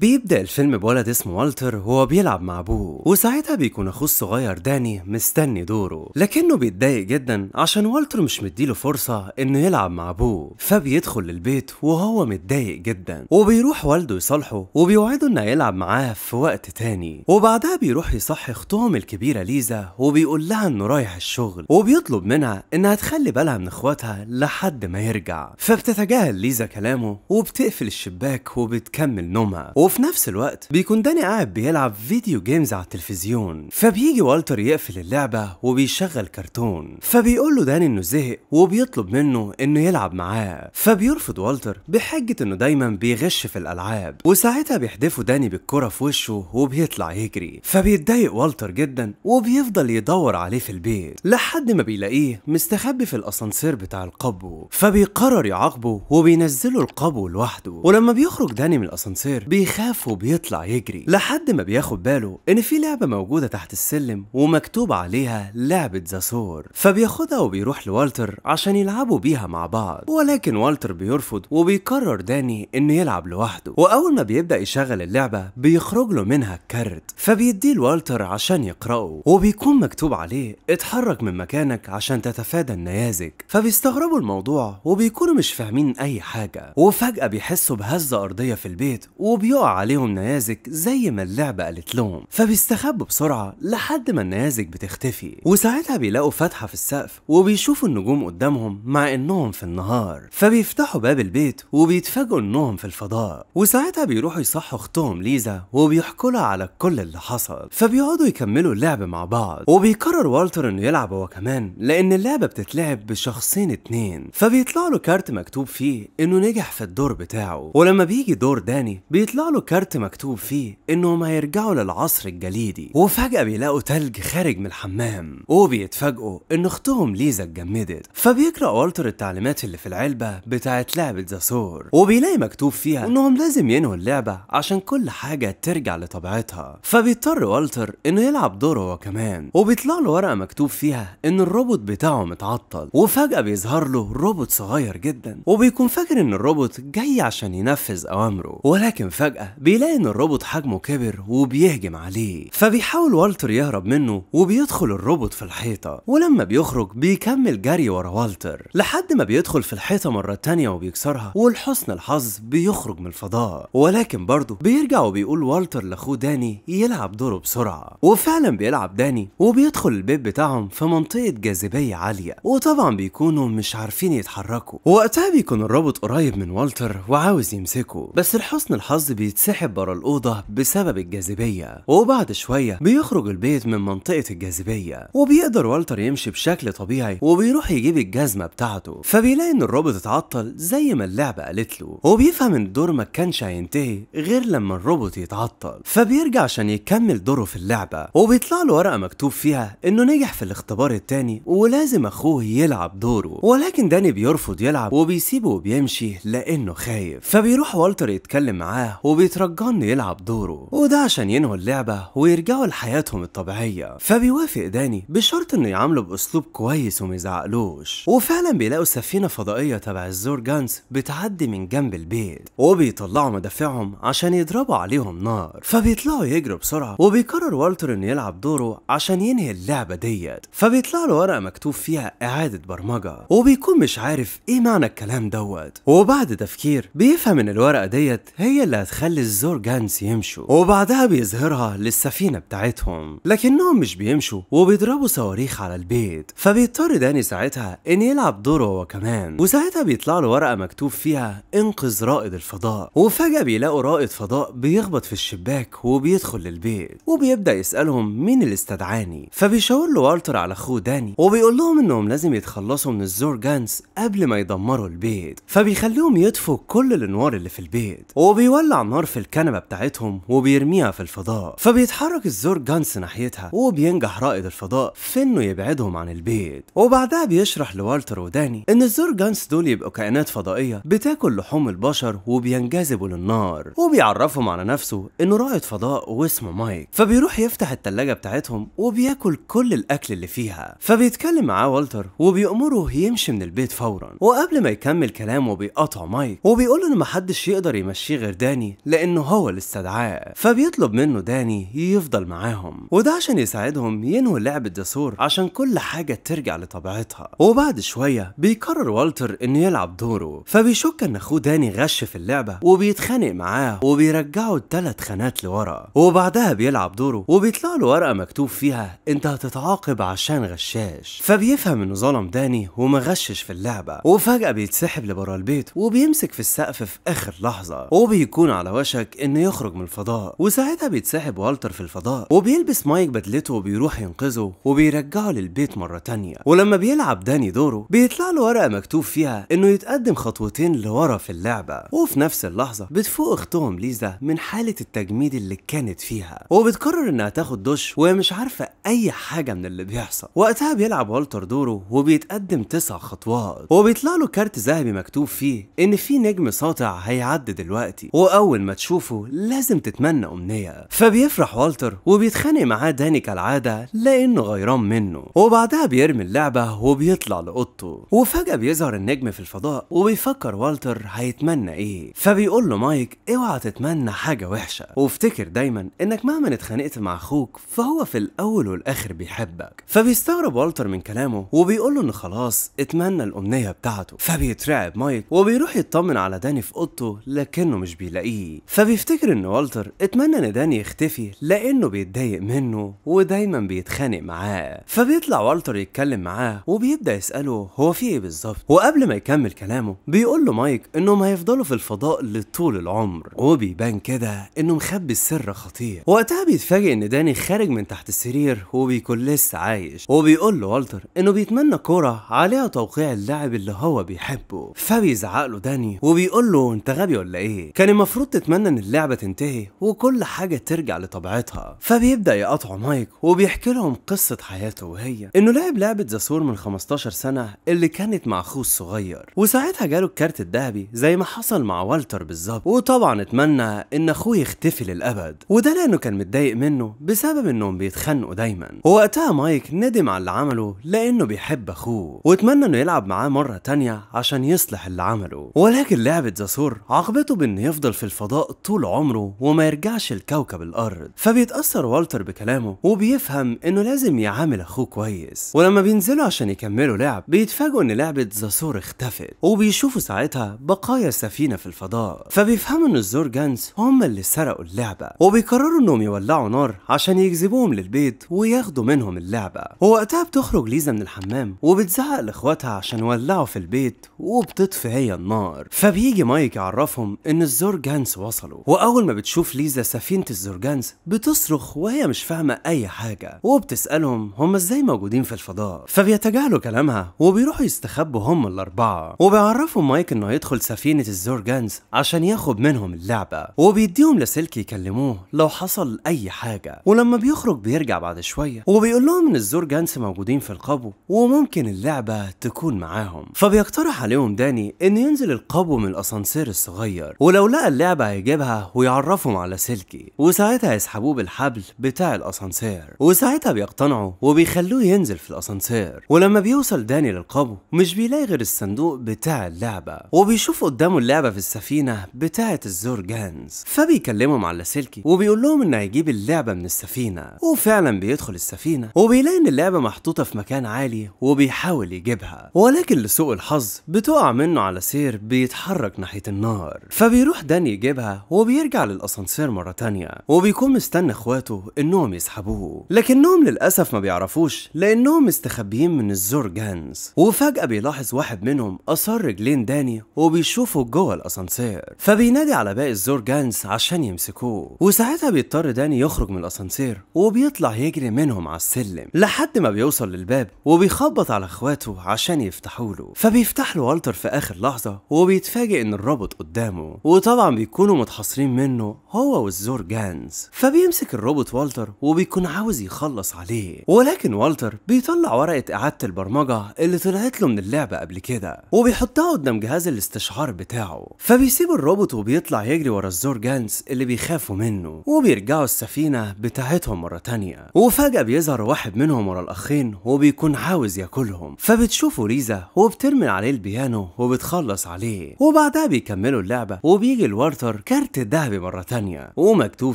بيبدأ الفيلم بولد اسمه والتر وهو بيلعب مع ابوه وساعتها بيكون اخوه الصغير داني مستني دوره لكنه بيتضايق جدا عشان والتر مش مديله فرصة انه يلعب مع ابوه فبيدخل للبيت وهو متضايق جدا وبيروح والده يصالحه وبيوعده انه هيلعب معاه في وقت تاني وبعدها بيروح يصحي اختهم الكبيرة ليزا وبيقول لها انه رايح الشغل وبيطلب منها انها تخلي بالها من اخواتها لحد ما يرجع فبتتجاهل ليزا كلامه وبتقفل الشباك وبتكمل نومها وفي نفس الوقت بيكون داني قاعد بيلعب فيديو جيمز على التلفزيون فبيجي والتر يقفل اللعبة وبيشغل كرتون فبيقول له داني انه زهق وبيطلب منه انه يلعب معاه فبيرفض والتر بحجة انه دايما بيغش في الالعاب وساعتها بيحدفه داني بالكرة في وشه وبيطلع يجري فبيتضايق والتر جدا وبيفضل يدور عليه في البيت لحد ما بيلاقيه مستخبي في الاسانسير بتاع القبو فبيقرر يعاقبه وبينزله القبو لوحده ولما بيخرج داني من الاسانسير بيخ بيخاف وبيطلع يجري لحد ما بياخد باله ان في لعبه موجوده تحت السلم ومكتوب عليها لعبه زاسور فبياخدها وبيروح لوالتر عشان يلعبوا بيها مع بعض ولكن والتر بيرفض وبيقرر داني انه يلعب لوحده واول ما بيبدا يشغل اللعبه بيخرج له منها الكارت فبيديه لوالتر عشان يقراه وبيكون مكتوب عليه اتحرك من مكانك عشان تتفادى النيازك فبيستغربوا الموضوع وبيكونوا مش فاهمين اي حاجه وفجاه بيحسوا بهزه ارضيه في البيت وبيقع عليهم نيازك زي ما اللعبة قالت لهم فبيستخبوا بسرعة لحد ما النيازك بتختفي وساعتها بيلاقوا فتحة في السقف وبيشوفوا النجوم قدامهم مع انهم في النهار فبيفتحوا باب البيت وبيتفاجئوا انهم في الفضاء وساعتها بيروحوا يصحوا اختهم ليزا وبيحكوا لها على كل اللي حصل فبيقعدوا يكملوا اللعب مع بعض وبيقرر والتر انه يلعب هو كمان لان اللعبة بتتلعب بشخصين اتنين فبيطلع له كارت مكتوب فيه انه نجح في الدور بتاعه ولما بيجي دور داني بيطلع له له كارت مكتوب فيه انهم هيرجعوا للعصر الجليدي وفجأة بيلاقوا تلج خارج من الحمام وبيتفاجئوا ان اختهم ليزا اتجمدت فبيقرأ والتر التعليمات اللي في العلبة بتاعت لعبة زاسور وبيلاقي مكتوب فيها انهم لازم ينهوا اللعبة عشان كل حاجة ترجع لطبيعتها فبيضطر والتر انه يلعب دوره هو كمان وبيطلع له ورقة مكتوب فيها ان الروبوت بتاعه متعطل وفجأة بيظهر له روبوت صغير جدا وبيكون فاكر ان الروبوت جاي عشان ينفذ اوامره ولكن فجأة بيلاقي ان الروبوت حجمه كبر وبيهجم عليه فبيحاول والتر يهرب منه وبيدخل الروبوت في الحيطه ولما بيخرج بيكمل جري ورا والتر لحد ما بيدخل في الحيطه مره تانية وبيكسرها ولحسن الحظ بيخرج من الفضاء ولكن برضه بيرجع وبيقول والتر لاخوه داني يلعب دوره بسرعه وفعلا بيلعب داني وبيدخل البيت بتاعهم في منطقه جاذبيه عاليه وطبعا بيكونوا مش عارفين يتحركوا وقتها بيكون الروبوت قريب من والتر وعاوز يمسكه بس لحسن الحظ بيت بيتسحب برا الأوضة بسبب الجاذبية وبعد شوية بيخرج البيت من منطقة الجاذبية وبيقدر والتر يمشي بشكل طبيعي وبيروح يجيب الجزمة بتاعته فبيلاقي إن الروبوت اتعطل زي ما اللعبة قالت له وبيفهم إن الدور ما كانش هينتهي غير لما الروبوت يتعطل فبيرجع عشان يكمل دوره في اللعبة وبيطلع له ورقة مكتوب فيها إنه نجح في الاختبار التاني ولازم أخوه يلعب دوره ولكن داني بيرفض يلعب وبيسيبه وبيمشي لأنه خايف فبيروح والتر يتكلم معاه وبي وبيترجى يلعب دوره وده عشان ينهوا اللعبة ويرجعوا لحياتهم الطبيعية فبيوافق داني بشرط انه يعامله باسلوب كويس وما يزعقلوش وفعلا بيلاقوا سفينة فضائية تبع الزور جانس بتعدي من جنب البيت وبيطلعوا مدافعهم عشان يضربوا عليهم نار فبيطلعوا يجروا بسرعة وبيقرر والتر انه يلعب دوره عشان ينهي اللعبة ديت فبيطلع له ورقة مكتوب فيها اعادة برمجة وبيكون مش عارف ايه معنى الكلام دوت وبعد تفكير بيفهم ان الورقة ديت هي اللي هتخلي بيخلي الزورجانس يمشوا وبعدها بيظهرها للسفينة بتاعتهم لكنهم مش بيمشوا وبيضربوا صواريخ على البيت فبيضطر داني ساعتها ان يلعب دوره هو كمان وساعتها بيطلع له ورقة مكتوب فيها انقذ رائد الفضاء وفجأة بيلاقوا رائد فضاء بيخبط في الشباك وبيدخل للبيت وبيبدأ يسألهم مين اللي استدعاني فبيشاور له والتر على اخوه داني وبيقول لهم انهم لازم يتخلصوا من الزورجانس قبل ما يدمروا البيت فبيخليهم يطفوا كل الانوار اللي في البيت وبيولع نار النار في الكنبة بتاعتهم وبيرميها في الفضاء فبيتحرك الزور جانس ناحيتها وبينجح رائد الفضاء في انه يبعدهم عن البيت وبعدها بيشرح لوالتر وداني ان الزور جانس دول يبقوا كائنات فضائية بتاكل لحوم البشر وبينجذبوا للنار وبيعرفهم على نفسه انه رائد فضاء واسمه مايك فبيروح يفتح التلاجة بتاعتهم وبياكل كل الاكل اللي فيها فبيتكلم معاه والتر وبيأمره يمشي من البيت فورا وقبل ما يكمل كلامه بيقطع مايك وبيقول له ان محدش يقدر يمشيه غير داني لأنه هو اللي استدعاه فبيطلب منه داني يفضل معاهم وده عشان يساعدهم ينهوا لعبة دسور عشان كل حاجة ترجع لطبيعتها وبعد شوية بيقرر والتر إنه يلعب دوره فبيشك إن أخوه داني غش في اللعبة وبيتخانق معاه وبيرجعه الثلاث خانات لورا وبعدها بيلعب دوره وبيطلع له ورقة مكتوب فيها أنت هتتعاقب عشان غشاش فبيفهم إنه ظلم داني وما غشش في اللعبة وفجأة بيتسحب لبرا البيت وبيمسك في السقف في آخر لحظة وبيكون على وشك انه يخرج من الفضاء وساعتها بيتسحب والتر في الفضاء وبيلبس مايك بدلته وبيروح ينقذه وبيرجعه للبيت مره تانية ولما بيلعب داني دوره بيطلع له ورقه مكتوب فيها انه يتقدم خطوتين لورا في اللعبه وفي نفس اللحظه بتفوق اختهم ليزا من حاله التجميد اللي كانت فيها وبتقرر انها تاخد دش وهي مش عارفه اي حاجه من اللي بيحصل وقتها بيلعب والتر دوره وبيتقدم تسع خطوات وبيطلع له كارت ذهبي مكتوب فيه ان في نجم ساطع هيعدي دلوقتي واول ما تشوفه لازم تتمنى أمنية فبيفرح والتر وبيتخانق معاه داني كالعادة لأنه غيران منه وبعدها بيرمي اللعبة وبيطلع لأوضته وفجأة بيظهر النجم في الفضاء وبيفكر والتر هيتمنى إيه فبيقول له مايك اوعى تتمنى حاجة وحشة وافتكر دايما إنك مهما اتخانقت مع أخوك فهو في الأول والآخر بيحبك فبيستغرب والتر من كلامه وبيقول له إن خلاص اتمنى الأمنية بتاعته فبيترعب مايك وبيروح يطمن على داني في أوضته لكنه مش بيلاقيه فبيفتكر ان والتر اتمنى ان داني يختفي لانه بيتضايق منه ودايما بيتخانق معاه فبيطلع والتر يتكلم معاه وبيبدا يساله هو في ايه بالظبط وقبل ما يكمل كلامه بيقول له مايك انهم هيفضلوا في الفضاء لطول العمر وبيبان كده انه مخبي السر خطير وقتها بيتفاجئ ان داني خارج من تحت السرير وبيكون لسه عايش وبيقول له والتر انه بيتمنى كوره عليها توقيع اللاعب اللي هو بيحبه فبيزعق له داني وبيقول له انت غبي ولا ايه كان المفروض بيتمنى ان اللعبة تنتهي وكل حاجة ترجع لطبيعتها فبيبدأ يقطع مايك وبيحكي لهم قصة حياته وهي انه لعب لعبة زاسور من 15 سنة اللي كانت مع اخوه الصغير وساعتها جاله الكارت الذهبي زي ما حصل مع والتر بالظبط وطبعا اتمنى ان اخوه يختفي للابد وده لانه كان متضايق منه بسبب انهم بيتخانقوا دايما ووقتها مايك ندم على اللي عمله لانه بيحب اخوه واتمنى انه يلعب معاه مرة تانية عشان يصلح اللي عمله ولكن لعبة زاسور عاقبته بانه يفضل في الفضاء طول عمره وما يرجعش لكوكب الأرض فبيتأثر والتر بكلامه وبيفهم إنه لازم يعامل أخوه كويس ولما بينزلوا عشان يكملوا لعب بيتفاجئوا إن لعبة زاسور اختفت وبيشوفوا ساعتها بقايا سفينه في الفضاء فبيفهموا إن الزور جانس هم اللي سرقوا اللعبة وبيقرروا إنهم يولعوا نار عشان يجذبوهم للبيت وياخدوا منهم اللعبة ووقتها بتخرج ليزا من الحمام وبتزعق لإخواتها عشان يولعوا في البيت وبتطفي هي النار فبيجي مايك يعرفهم إن الزور جانس وصلوا واول ما بتشوف ليزا سفينه الزرجانز بتصرخ وهي مش فاهمه اي حاجه وبتسالهم هم ازاي موجودين في الفضاء فبيتجاهلوا كلامها وبيروحوا يستخبوا هم الاربعه وبيعرفوا مايك انه يدخل سفينه الزرجانز عشان ياخد منهم اللعبه وبيديهم لسلك يكلموه لو حصل اي حاجه ولما بيخرج بيرجع بعد شويه وبيقول لهم ان الزرجانز موجودين في القبو وممكن اللعبه تكون معاهم فبيقترح عليهم داني إنه ينزل القبو من الاسانسير الصغير ولو لقى اللعبه هيبقى هيجيبها ويعرفهم على سلكي وساعتها يسحبوه بالحبل بتاع الاسانسير وساعتها بيقتنعوا وبيخلوه ينزل في الاسانسير ولما بيوصل داني للقبو مش بيلاقي غير الصندوق بتاع اللعبه وبيشوف قدامه اللعبه في السفينه بتاعه الزور جانز فبيكلمهم على سلكي وبيقول لهم انه هيجيب اللعبه من السفينه وفعلا بيدخل السفينه وبيلاقي ان اللعبه محطوطه في مكان عالي وبيحاول يجيبها ولكن لسوء الحظ بتقع منه على سير بيتحرك ناحيه النار فبيروح داني يجيبها بيسيبها وبيرجع للأسانسير مرة تانية وبيكون مستني اخواته انهم يسحبوه لكنهم للأسف ما بيعرفوش لأنهم مستخبيين من الزور جانز وفجأة بيلاحظ واحد منهم أثار رجلين داني وبيشوفه جوه الأسانسير فبينادي على باقي الزور جانز عشان يمسكوه وساعتها بيضطر داني يخرج من الأسانسير وبيطلع يجري منهم على السلم لحد ما بيوصل للباب وبيخبط على اخواته عشان يفتحوا له فبيفتح له والتر في آخر لحظة وبيتفاجئ إن الرابط قدامه وطبعا بيكون بيكونوا متحصرين منه هو والزور جانز فبيمسك الروبوت والتر وبيكون عاوز يخلص عليه ولكن والتر بيطلع ورقة إعادة البرمجة اللي طلعت له من اللعبة قبل كده وبيحطها قدام جهاز الاستشعار بتاعه فبيسيب الروبوت وبيطلع يجري ورا الزور جانز اللي بيخافوا منه وبيرجعوا السفينة بتاعتهم مرة تانية وفجأة بيظهر واحد منهم ورا الأخين وبيكون عاوز ياكلهم فبتشوفوا ريزا وبترمي عليه البيانو وبتخلص عليه وبعدها بيكملوا اللعبة وبيجي الوالتر كارت ذهبي مرة تانية ومكتوب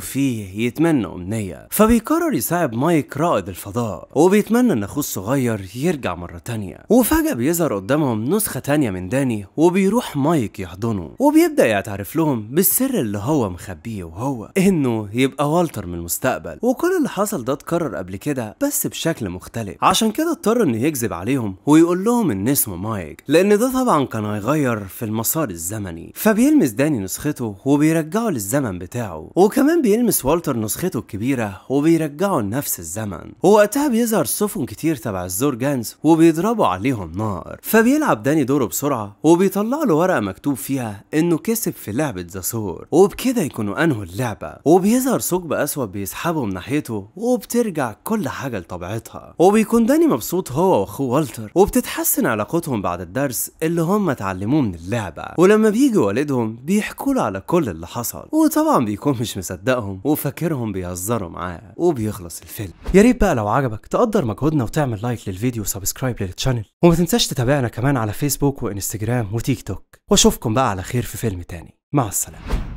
فيه يتمنى أمنية فبيقرر يساعد مايك رائد الفضاء وبيتمنى إن أخوه الصغير يرجع مرة تانية وفجأة بيظهر قدامهم نسخة تانية من داني وبيروح مايك يحضنه وبيبدأ يعترف لهم بالسر اللي هو مخبيه وهو إنه يبقى والتر من المستقبل وكل اللي حصل ده اتكرر قبل كده بس بشكل مختلف عشان كده اضطر إنه يكذب عليهم ويقول لهم إن اسمه مايك لأن ده طبعا كان هيغير في المسار الزمني فبيلمس داني نسخته وبيرجعه للزمن بتاعه وكمان بيلمس والتر نسخته الكبيرة وبيرجعه لنفس الزمن ووقتها بيظهر سفن كتير تبع الزور وبيضربوا عليهم نار فبيلعب داني دوره بسرعة وبيطلع له ورقة مكتوب فيها انه كسب في لعبة زاسور وبكده يكونوا انهوا اللعبة وبيظهر ثقب اسود بيسحبه من ناحيته وبترجع كل حاجة لطبيعتها وبيكون داني مبسوط هو واخوه والتر وبتتحسن علاقتهم بعد الدرس اللي هم اتعلموه من اللعبة ولما بيجي والدهم بيحكوا له على كل كل اللي حصل وطبعا بيكون مش مصدقهم وفاكرهم بيهزروا معاه وبيخلص الفيلم يا ريت بقى لو عجبك تقدر مجهودنا وتعمل لايك للفيديو وسبسكرايب للتشانل وما تنساش تتابعنا كمان على فيسبوك وانستجرام وتيك توك واشوفكم بقى على خير في فيلم تاني مع السلامه